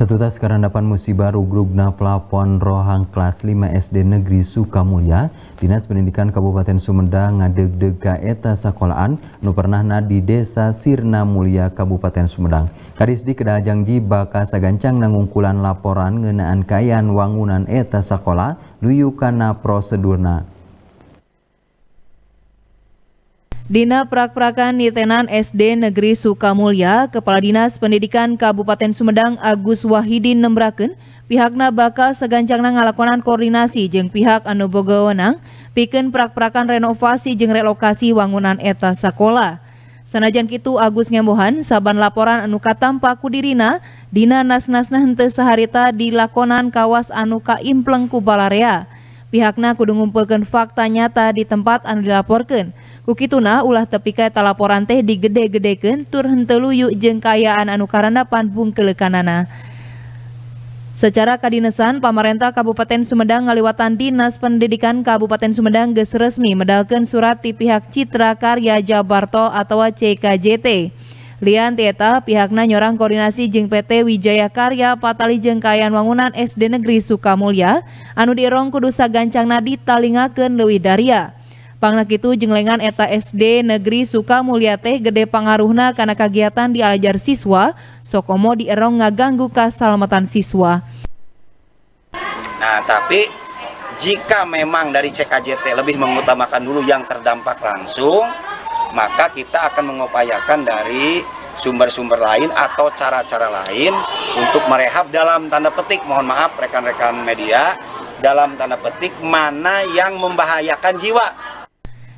Setuta sekarang musibah Rugrugna Plapon Rohang kelas 5 SD Negeri Sukamulya, Dinas Pendidikan Kabupaten Sumedang ngadeg-deg eta sekolahan nu pernahna di Desa Sirna Mulia Kabupaten Sumedang. Kadisdi kedajangji bakal sagancang nangungkulan laporan ngenaan kayaan wangunan eta sekolah duyu kana prosedurna. Dina Prak-Prakan Nitenan SD Negeri Sukamulya, Kepala Dinas Pendidikan Kabupaten Sumedang Agus Wahidin nembraken, pihakna bakal segancangna ngalakonan koordinasi jeng pihak anu boga wenang pikeun prak-prakan renovasi jeng relokasi wangunan eta sakola. Sanajan kitu Agus Ngembohan saban laporan anu katampa ku dirina dina nasna henteu saharita dilakonan kawas anu kaimpleng kubalarea. balarea. Pihakna kudu ngumpulkan fakta nyata di tempat anu dilaporkan. Kukituna ulah tepi eta laporan teh digede-gedeken tur henteu yuk jeung anu anu panbung kelekanana. Secara kadinesan, pemerintah Kabupaten Sumedang ngaliwatan Dinas Pendidikan Kabupaten Sumedang ges resmi medalkan surat di pihak Citra Karya Jabarto atau CKJT. Lian Tieta pihaknya nyorang koordinasi jeng PT Wijaya Karya Patali jengkayan Wangunan SD Negeri Sukamulya anu dirong nadi talinga ke Lewi daria. Pangnak itu jenglengan eta SD Negeri Sukamulya teh gede pengaruhna karena kegiatan di alajar siswa sokomo dierong ngaganggu kasalamatan siswa. Nah, tapi jika memang dari CKJT lebih mengutamakan dulu yang terdampak langsung, maka kita akan mengupayakan dari sumber-sumber lain atau cara-cara lain untuk merehab dalam tanda petik mohon maaf rekan-rekan media dalam tanda petik mana yang membahayakan jiwa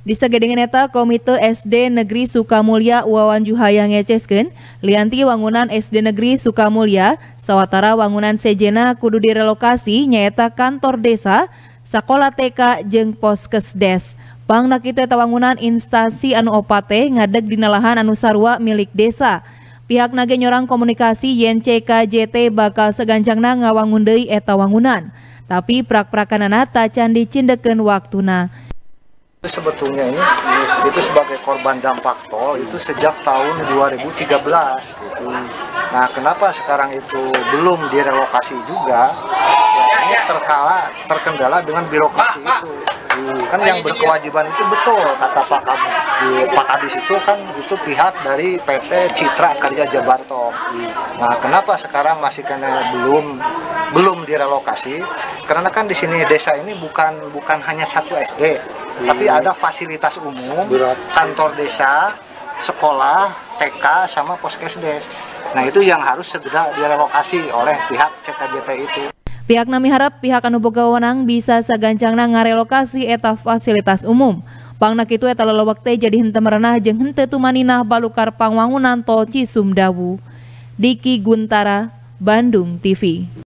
di Sagedengan Eta, Komite SD Negeri Sukamulya Wawan Juhaya Ngeceskin, lianti wangunan SD Negeri Sukamulya, sawatara wangunan sejena kudu direlokasi nyaita kantor desa, sekolah TK jeng poskesdes. Pangnak itu tawangunan instansi anu opate ngadeg di lahan anu sarwa milik desa. Pihak nage nyorang komunikasi YNCKJT bakal seganjangna ngawangun deui eta wangunan. Tapi prak-prakanana ta candi cindeken waktuna. Sebetulnya ini itu sebagai korban dampak tol itu sejak tahun 2013. Itu. Nah, kenapa sekarang itu belum direlokasi juga? Ya, ini terkala terkendala dengan birokrasi itu kan yang iya. berkewajiban itu betul kata Pak Kamu Pak Kadis itu kan itu pihak dari PT Citra Karya Jabarto. Nah, kenapa sekarang masih karena belum belum direlokasi? Karena kan di sini desa ini bukan bukan hanya satu SD, hmm. tapi iya. ada fasilitas umum, kantor desa, sekolah, TK sama poskesdes. Nah, itu yang harus segera direlokasi oleh pihak CKJT itu. Pihak nami harap pihak anu boga wewenang bisa sagancangna ngarelokasi eta fasilitas umum. Pangnak itu eta lelewek teh jadi henteu merenah jeung henteu tumaninah balukar pangwangunan tol Cisumdawu. Diki Guntara, Bandung TV.